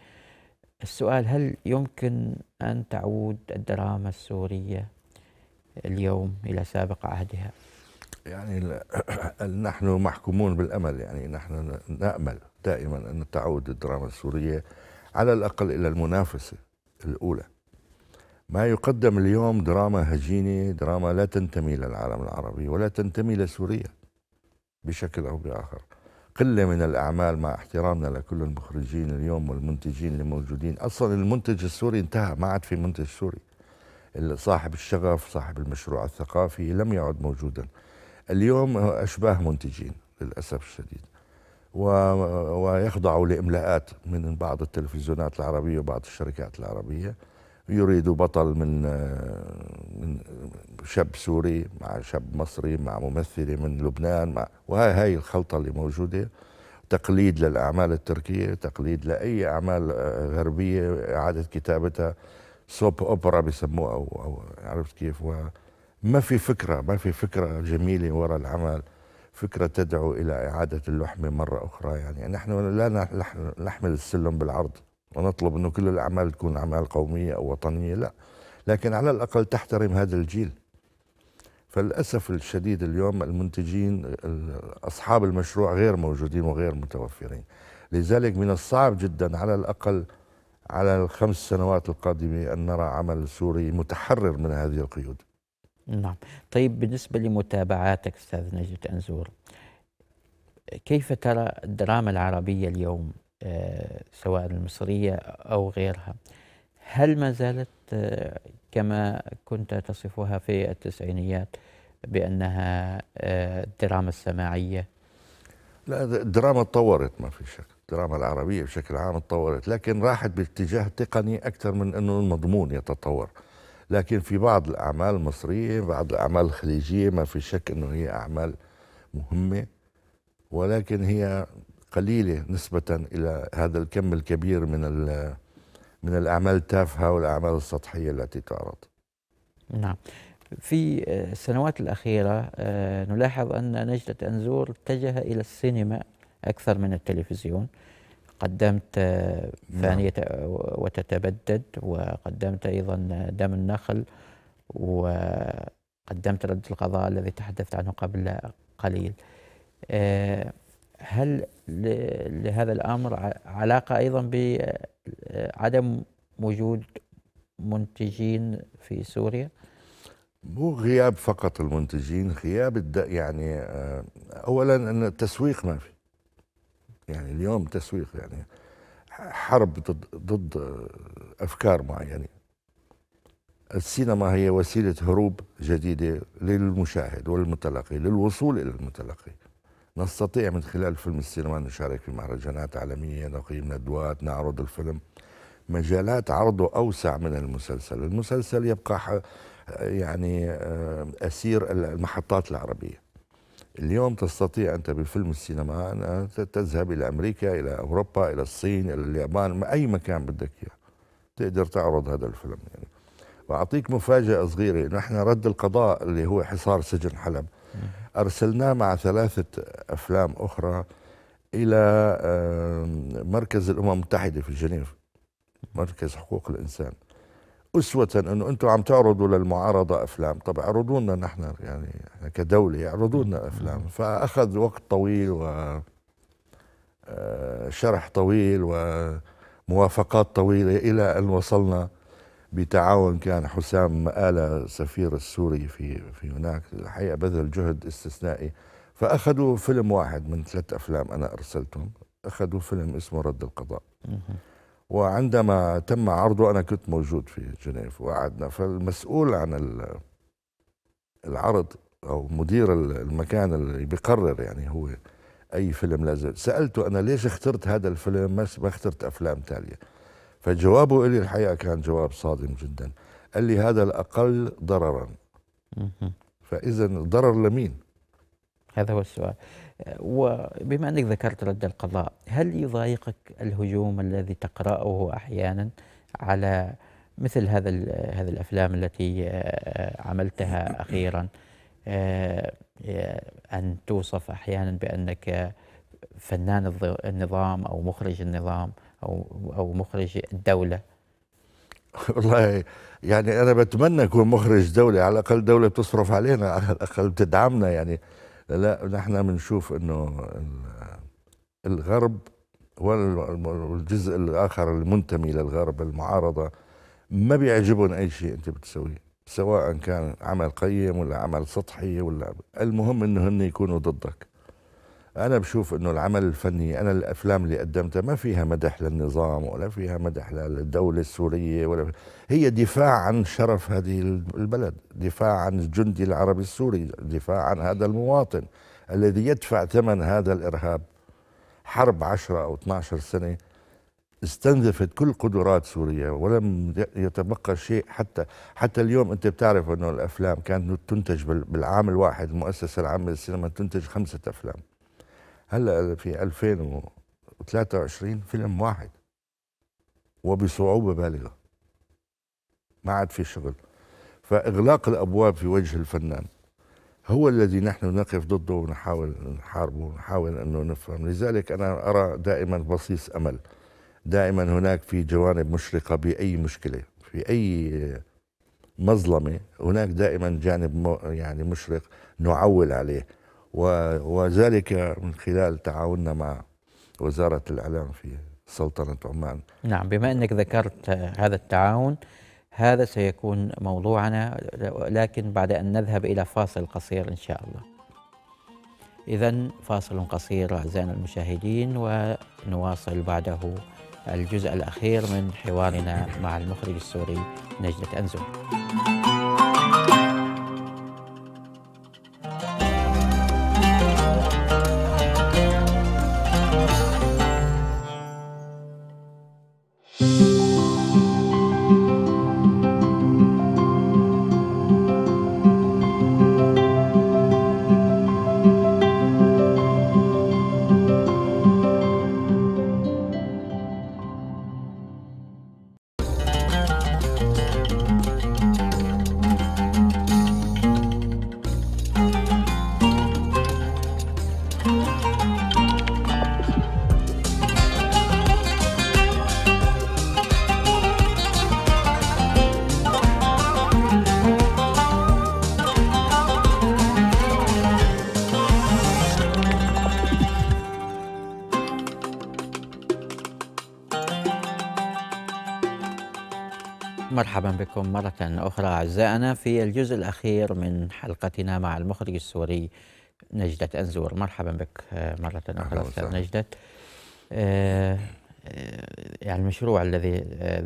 A: السؤال هل يمكن أن تعود الدراما السورية اليوم إلى سابق عهدها
B: يعني نحن محكومون بالأمل يعني نحن نأمل دائما أن تعود الدراما السورية على الأقل إلى المنافسة الأولى ما يقدم اليوم دراما هجينة دراما لا تنتمي للعالم العربي ولا تنتمي لسوريا بشكل أو بآخر قلة من الأعمال مع احترامنا لكل المخرجين اليوم والمنتجين الموجودين، أصلا المنتج السوري انتهى ما عاد في منتج سوري صاحب الشغف صاحب المشروع الثقافي لم يعد موجودا اليوم أشباه منتجين للأسف الشديد و... ويخضعوا لإملاءات من بعض التلفزيونات العربية وبعض الشركات العربية يريدوا بطل من من شاب سوري مع شاب مصري مع ممثلة من لبنان مع وهي هاي الخلطة اللي موجودة تقليد للأعمال التركية تقليد لأي أعمال آه، غربية إعادة كتابتها سوب اوبرا بيسموها او او عرفت كيف ما في فكره ما في فكره جميله وراء العمل فكره تدعو الى اعاده اللحمه مره اخرى يعني نحن لا نحمل السلم بالعرض ونطلب انه كل الاعمال تكون اعمال قوميه او وطنيه لا لكن على الاقل تحترم هذا الجيل فللاسف الشديد اليوم المنتجين اصحاب المشروع غير موجودين وغير متوفرين لذلك من الصعب جدا على الاقل على الخمس سنوات القادمة أن نرى عمل سوري متحرر من هذه القيود
A: نعم طيب بالنسبة لمتابعاتك أستاذ نجد أنزور كيف ترى الدراما العربية اليوم آه، سواء المصرية أو غيرها هل ما زالت آه، كما كنت تصفها في التسعينيات بأنها آه،
B: الدراما السماعية لا الدراما تطورت ما في شك الدراما العربية بشكل عام تطورت لكن راحت باتجاه تقني أكثر من أنه المضمون يتطور لكن في بعض الأعمال المصرية بعض الأعمال الخليجية ما في شك أنه هي أعمال مهمة ولكن هي قليلة نسبة إلى هذا الكم الكبير من من الأعمال التافهة والأعمال السطحية التي تعرض
A: نعم في السنوات الأخيرة آه، نلاحظ أن نجدة أنزور اتجه إلى السينما أكثر من التلفزيون قدمت ثانية آه، نعم. آه، وتتبدد وقدمت أيضا آه، دم النخل وقدمت رد القضاء الذي تحدثت عنه قبل قليل هل لهذا الأمر علاقة أيضا بعدم وجود منتجين
B: في سوريا؟ مو غياب فقط المنتجين غياب يعني أولا أن التسويق ما في يعني اليوم تسويق يعني حرب ضد, ضد افكار معينه السينما هي وسيله هروب جديده للمشاهد والمتلقي للوصول الى المتلقي نستطيع من خلال فيلم السينما أن نشارك في مهرجانات عالمية نقيم ندوات نعرض الفيلم مجالات عرضه أوسع من المسلسل المسلسل يبقى يعني آه، أسير المحطات العربية اليوم تستطيع أنت بالفيلم السينما أن تذهب إلى أمريكا إلى أوروبا إلى الصين إلى اليابان أي مكان بدك إياه تقدر تعرض هذا الفيلم يعني وأعطيك مفاجأة صغيرة انه نحن رد القضاء اللي هو حصار سجن حلب أرسلناه مع ثلاثة أفلام أخرى إلى مركز الأمم المتحدة في جنيف مركز حقوق الإنسان اسوه انه انتم عم تعرضوا للمعارضه افلام، طب اعرضوا لنا نحن يعني احنا كدوله اعرضوا لنا افلام، فاخذ وقت طويل و آه، شرح طويل وموافقات طويله الى ان وصلنا بتعاون كان حسام آلة سفير السوري في في هناك الحقيقه بذل جهد استثنائي فاخذوا فيلم واحد من ثلاث افلام انا ارسلتهم اخذوا فيلم اسمه رد القضاء وعندما تم عرضه أنا كنت موجود في جنيف وقعدنا فالمسؤول عن العرض أو مدير المكان اللي بيقرر يعني هو أي فيلم لازم سألته أنا ليش اخترت هذا الفيلم ما اخترت أفلام تالية فجوابه لي الحقيقة كان جواب صادم جدا قال لي هذا الأقل ضررا فإذا ضرر لمين
A: هذا هو السؤال آه، وبما أنك ذكرت رد القضاء هل يضايقك الهجوم الذي تقرأه أحيانا على مثل هذا هذه الأفلام التي آه، عملتها أخيرا آه، أن توصف أحيانا بأنك فنان النظام أو مخرج النظام
B: أو أو مخرج الدولة والله يعني أنا بتمنى أكون مخرج دولة على الأقل دولة بتصرف علينا على الأقل بتدعمنا يعني لا نحن بنشوف انه الغرب والجزء الاخر المنتمي للغرب المعارضه ما بيعجبهم اي شيء انت بتسويه سواء كان عمل قيم ولا عمل سطحي ولا المهم انه هن يكونوا ضدك انا بشوف انه العمل الفني انا الافلام اللي قدمتها ما فيها مدح للنظام ولا فيها مدح للدوله السوريه ولا هي دفاع عن شرف هذه البلد دفاع عن الجندي العربي السوري دفاع عن هذا المواطن الذي يدفع ثمن هذا الارهاب حرب 10 او 12 سنه استنزفت كل قدرات سوريا ولم يتبقى شيء حتى حتى اليوم انت بتعرف انه الافلام كانت تنتج بالعام الواحد المؤسسه العامه للسينما تنتج خمسه افلام هلا في 2023 فيلم واحد وبصعوبه بالغه ما عاد في شغل فاغلاق الابواب في وجه الفنان هو الذي نحن نقف ضده ونحاول نحاربه ونحاول انه نفهم لذلك انا ارى دائما بصيص امل دائما هناك في جوانب مشرقه باي مشكله في اي مظلمه هناك دائما جانب يعني مشرق نعول عليه وذلك من خلال تعاوننا مع وزارة الإعلام في سلطنة عمان
A: نعم بما أنك ذكرت هذا التعاون هذا سيكون موضوعنا لكن بعد أن نذهب إلى فاصل قصير إن شاء الله إذا فاصل قصير أعزائنا المشاهدين ونواصل بعده الجزء الأخير من حوارنا مع المخرج السوري نجدة أنزل مرحبا بكم مرة أخرى أعزائنا في الجزء الأخير من حلقتنا مع المخرج السوري نجدة أنزور مرحبا بك مرة أخرى أستاذ نجدة آه، آه، يعني المشروع الذي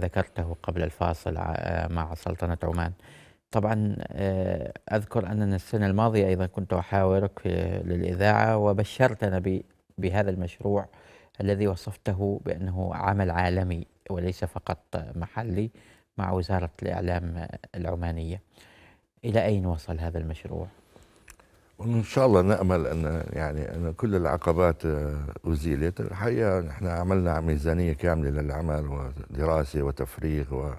A: ذكرته قبل الفاصل آه، مع سلطنة عمان طبعا أذكر أننا السنة الماضية أيضا كنت أحاورك للإذاعة وبشرتنا بهذا المشروع الذي وصفته بأنه عمل عالمي وليس فقط محلي مع وزارة الإعلام العمانية إلى أين وصل هذا المشروع؟
B: وإن شاء الله نأمل أن يعني أن كل العقبات أزيلت آه، الحقيقة نحن عملنا ميزانية كاملة للعمل ودراسة وتفريغ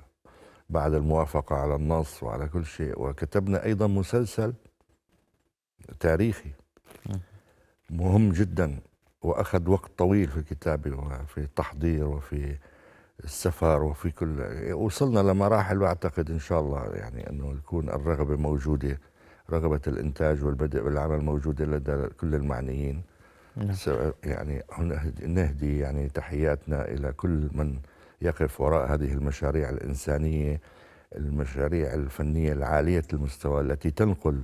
B: وبعد الموافقة على النص وعلى كل شيء وكتبنا أيضا مسلسل تاريخي مهم جدا وأخذ وقت طويل في الكتابة وفي التحضير وفي السفر وفي كل وصلنا لمراحل واعتقد ان شاء الله يعني انه يكون الرغبه موجوده رغبه الانتاج والبدء بالعمل موجوده لدى كل المعنيين نعم. يعني نهدي يعني تحياتنا الى كل من يقف وراء هذه المشاريع الانسانيه المشاريع الفنيه العاليه المستوى التي تنقل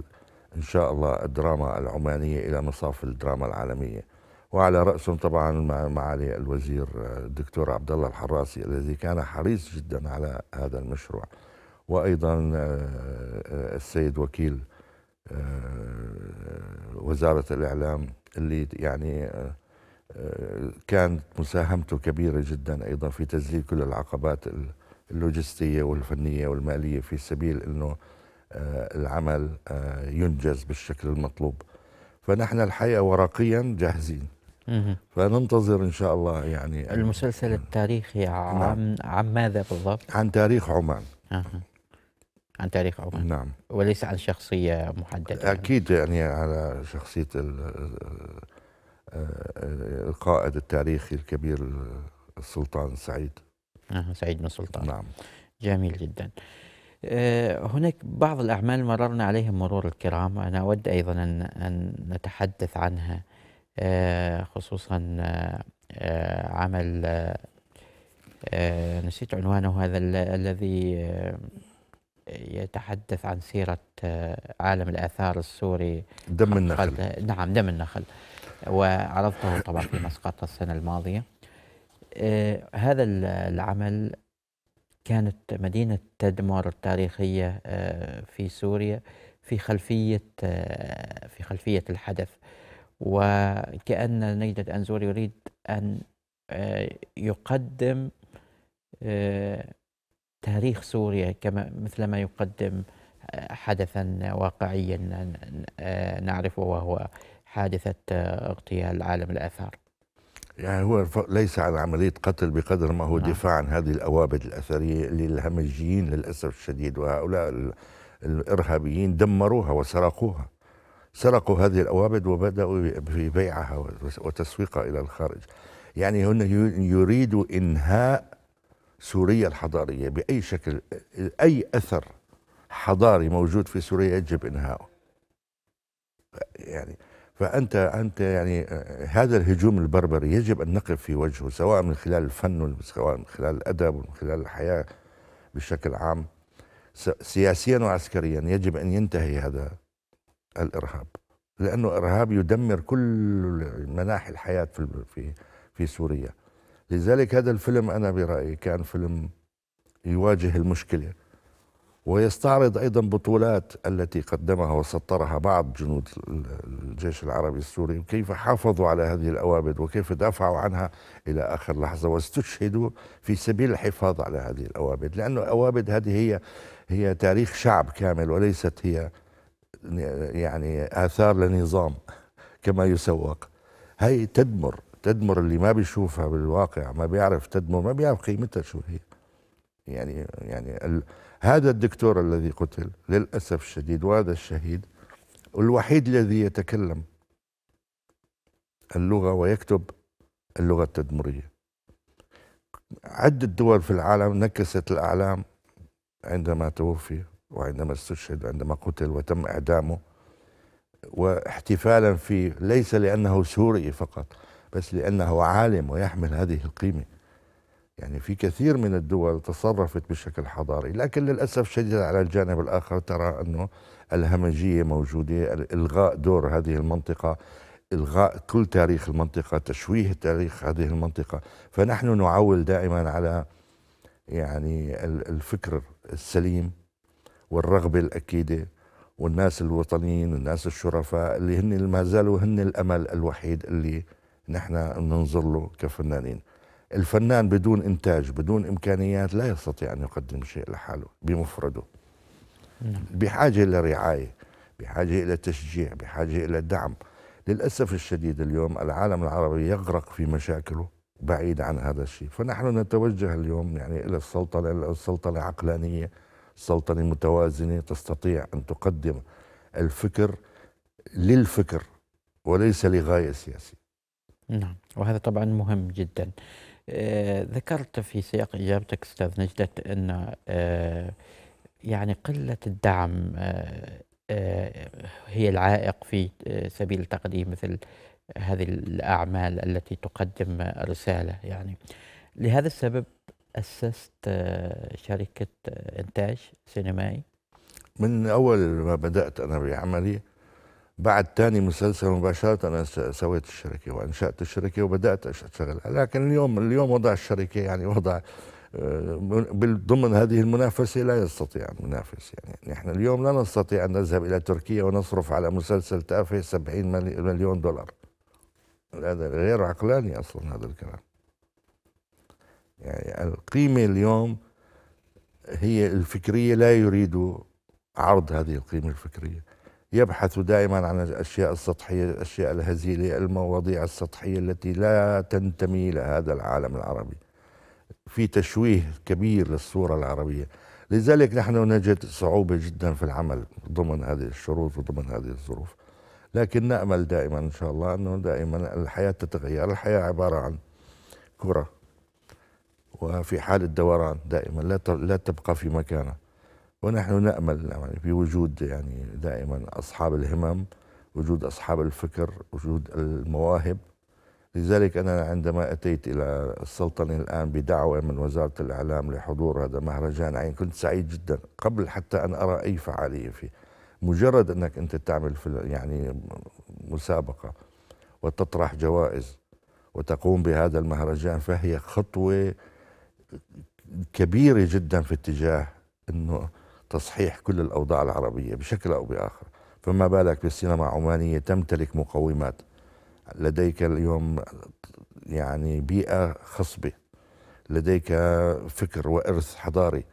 B: ان شاء الله الدراما العمانيه الى مصاف الدراما العالميه وعلى راسهم طبعا معالي الوزير آه، الدكتور عبد الله الحراسي الذي كان حريص جدا على هذا المشروع وايضا آه، آه، السيد وكيل وزاره الاعلام اللي يعني كانت مساهمته كبيره جدا ايضا في تسجيل كل العقبات اللوجستيه والفنيه والماليه في سبيل انه العمل ينجز بالشكل المطلوب فنحن الحقيقه ورقيا جاهزين فننتظر ان شاء الله يعني المسلسل التاريخي عن نعم. عن ماذا بالضبط؟ عن تاريخ عمان أه. عن تاريخ عمان نعم وليس عن شخصيه محدده اكيد يعني على شخصيه القائد التاريخي الكبير السلطان سعيد أه. سعيد بن سلطان نعم جميل جدا
A: آه، هناك بعض الأعمال مررنا عليها مرور الكرام أنا أود أيضا أن نتحدث عنها آه، خصوصا آه، عمل آه، نسيت عنوانه هذا الذي يتحدث عن سيرة عالم الآثار السوري دم النخل نعم دم النخل وعرضته طبعا في مسقط السنة الماضية هذا العمل كانت مدينة تدمر التاريخية في سوريا في خلفية في خلفية الحدث وكأن نجدة أنزور يريد أن آه، يقدم آه، تاريخ سوريا كما مثلما يقدم آه، حدثا واقعيا نعرفه وهو حادثة
B: اغتيال عالم الآثار يعني هو ليس عن عملية قتل بقدر ما هو نعم. دفاع عن هذه الأوابد الأثرية اللي الهمجيين للأسف الشديد وهؤلاء الإرهابيين دمروها وسرقوها سرقوا هذه الأوابد وبدأوا في بيعها وتسويقها إلى الخارج يعني هن يريدوا إنهاء سوريا الحضارية بأي شكل أي أثر حضاري موجود في سوريا يجب إنهاؤه يعني فأنت أنت يعني هذا الهجوم البربري يجب أن نقف في وجهه سواء من خلال الفن سواء من خلال الأدب ومن خلال الحياة بشكل عام سياسيا وعسكريا يجب أن ينتهي هذا الارهاب لانه ارهاب يدمر كل مناحي الحياه في في في سوريا لذلك هذا الفيلم انا برايي كان فيلم يواجه المشكله ويستعرض ايضا بطولات التي قدمها وسطرها بعض جنود الجيش العربي السوري وكيف حافظوا على هذه الاوابد وكيف دافعوا عنها الى اخر لحظه واستشهدوا في سبيل الحفاظ على هذه الاوابد لانه الاوابد هذه هي هي تاريخ شعب كامل وليست هي يعني آثار لنظام كما يسوق هي تدمر تدمر اللي ما بيشوفها بالواقع ما بيعرف تدمر ما بيعرف قيمتها شو هي يعني يعني ال... هذا الدكتور الذي قتل للأسف الشديد وهذا الشهيد الوحيد الذي يتكلم اللغة ويكتب اللغة التدمرية عدة دول في العالم نكست الأعلام عندما توفي وعندما استشهد عندما قتل وتم إعدامه واحتفالا فيه ليس لأنه سوري فقط بس لأنه عالم ويحمل هذه القيمة يعني في كثير من الدول تصرفت بشكل حضاري لكن للأسف شديد على الجانب الآخر ترى أنه الهمجية موجودة إلغاء دور هذه المنطقة إلغاء كل تاريخ المنطقة تشويه تاريخ هذه المنطقة فنحن نعول دائما على يعني الفكر السليم والرغبة الأكيدة والناس الوطنيين والناس الشرفاء اللي هن ما زالوا هن الأمل الوحيد اللي نحن بننظر له كفنانين الفنان بدون إنتاج بدون إمكانيات لا يستطيع أن يقدم شيء لحاله بمفرده نعم. بحاجة لرعاية بحاجة إلى تشجيع بحاجة إلى دعم للأسف الشديد اليوم العالم العربي يغرق في مشاكله بعيد عن هذا الشيء فنحن نتوجه اليوم يعني إلى السلطنة إلى السلطنة عقلانية سلطنة متوازنة تستطيع أن تقدم الفكر للفكر وليس لغاية سياسية
A: نعم وهذا طبعا مهم جدا آه، ذكرت في سياق إجابتك أستاذ نجدة أن آه، يعني قلة الدعم آه، هي العائق في سبيل تقديم مثل هذه الأعمال التي تقدم رسالة يعني لهذا السبب أسست آه، شركة آه، إنتاج سينمائي
B: من أول ما بدأت أنا بعملي بعد ثاني مسلسل مباشرة أنا سويت الشركة وأنشأت الشركة وبدأت أشتغل لكن اليوم اليوم وضع الشركة يعني وضع آه، ضمن هذه المنافسة لا يستطيع المنافس يعني نحن اليوم لا نستطيع أن نذهب إلى تركيا ونصرف على مسلسل تافه 70 مليون دولار هذا غير عقلاني أصلا هذا الكلام يعني القيمة اليوم هي الفكرية لا يريد عرض هذه القيمة الفكرية يبحث دائما عن الأشياء السطحية الأشياء الهزيلة المواضيع السطحية التي لا تنتمي لهذا العالم العربي في تشويه كبير للصورة العربية لذلك نحن نجد صعوبة جدا في العمل ضمن هذه الشروط وضمن هذه الظروف لكن نأمل دائما إن شاء الله أنه دائما الحياة تتغير الحياة عبارة عن كرة وفي حالة دوران دائما لا لا تبقى في مكانها ونحن نأمل يعني بوجود يعني دائما أصحاب الهمم وجود أصحاب الفكر وجود المواهب لذلك أنا عندما أتيت إلى السلطنة الآن بدعوة من وزارة الإعلام لحضور هذا مهرجان عين يعني كنت سعيد جدا قبل حتى أن أرى أي فعالية فيه مجرد أنك أنت تعمل في يعني مسابقة وتطرح جوائز وتقوم بهذا المهرجان فهي خطوة كبيره جدا في اتجاه انه تصحيح كل الاوضاع العربيه بشكل او باخر فما بالك بالسينما العمانيه تمتلك مقومات لديك اليوم يعني بيئه خصبه لديك فكر وارث حضاري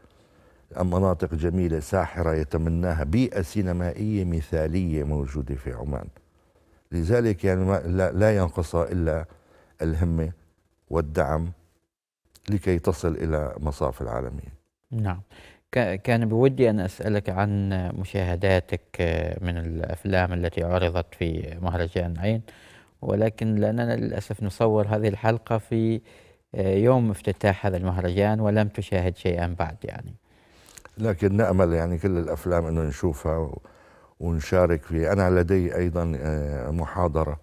B: مناطق جميله ساحره يتمناها بيئه سينمائيه مثاليه موجوده في عمان لذلك يعني لا ينقص الا الهمه والدعم لكي تصل إلى مصاف العالمية
A: نعم كان بودي أن أسألك عن مشاهداتك آه، من الأفلام التي عرضت في مهرجان عين ولكن لأننا للأسف نصور هذه الحلقة في آه، يوم افتتاح هذا المهرجان ولم تشاهد شيئا بعد يعني
B: لكن نأمل يعني كل الأفلام أنه نشوفها ونشارك فيه أنا لدي أيضا آه، محاضرة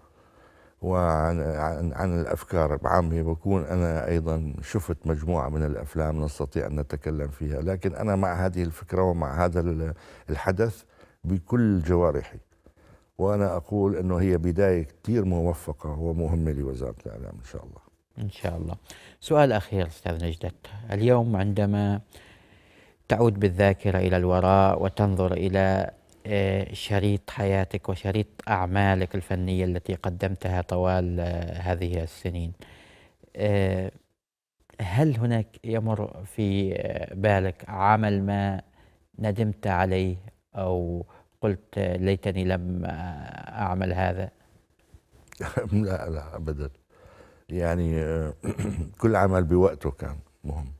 B: وعن عن, عن الافكار بعامه بكون انا ايضا شفت مجموعه من الافلام نستطيع ان نتكلم فيها لكن انا مع هذه الفكره ومع هذا الحدث بكل جوارحي وانا اقول انه هي بدايه كثير موفقه ومهمه لوزاره الاعلام ان شاء الله. ان شاء الله.
A: سؤال اخير استاذ نجدت، اليوم عندما تعود بالذاكره الى الوراء وتنظر الى آه، شريط حياتك وشريط أعمالك الفنية التي قدمتها طوال آه، هذه السنين آه، هل هناك يمر في بالك عمل ما ندمت عليه
B: أو قلت ليتني لم أعمل هذا لا لا أبدا يعني كل عمل بوقته كان مهم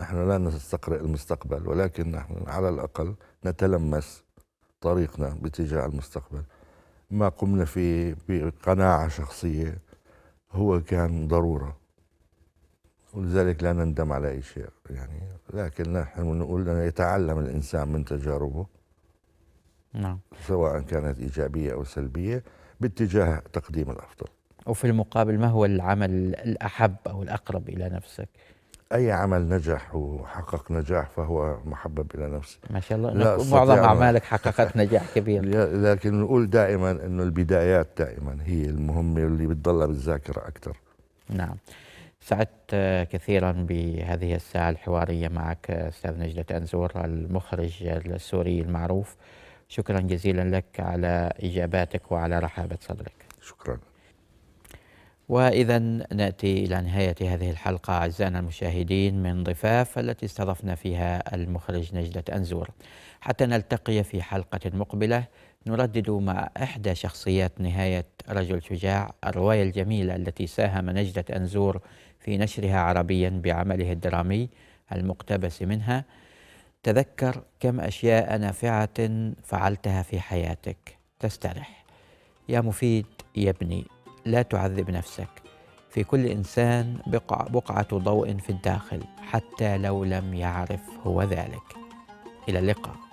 B: نحن لا نستقرئ المستقبل ولكن نحن على الأقل نتلمس طريقنا باتجاه المستقبل ما قمنا فيه بقناعة شخصية هو كان ضرورة ولذلك لا نندم على أي شيء يعني لكن نحن نقول أن يتعلم الإنسان من تجاربه نعم سواء كانت إيجابية أو سلبية باتجاه تقديم الأفضل
A: وفي المقابل ما هو العمل الأحب أو الأقرب إلى نفسك؟
B: اي عمل نجح وحقق نجاح فهو محبب الى نفسي ما شاء الله لا معظم اعمالك حققت نجاح كبير لكن نقول دائما انه البدايات دائما هي المهمه واللي بتضلها بالذاكره اكثر
A: نعم سعدت آه، كثيرا بهذه الساعه الحواريه معك آه، استاذ نجله انزور المخرج السوري المعروف شكرا جزيلا لك على اجاباتك وعلى رحابه صدرك شكرا وإذا نأتي إلى نهاية هذه الحلقة أعزائنا المشاهدين من ضفاف التي استضفنا فيها المخرج نجدة أنزور حتى نلتقي في حلقة مقبلة نردد مع إحدى شخصيات نهاية رجل شجاع الرواية الجميلة التي ساهم نجدة أنزور في نشرها عربيا بعمله الدرامي المقتبس منها تذكر كم أشياء نافعة فعلتها في حياتك تسترح يا مفيد يا ابني لا تعذب نفسك في كل إنسان بقع بقعة ضوء في الداخل حتى لو لم يعرف هو ذلك إلى اللقاء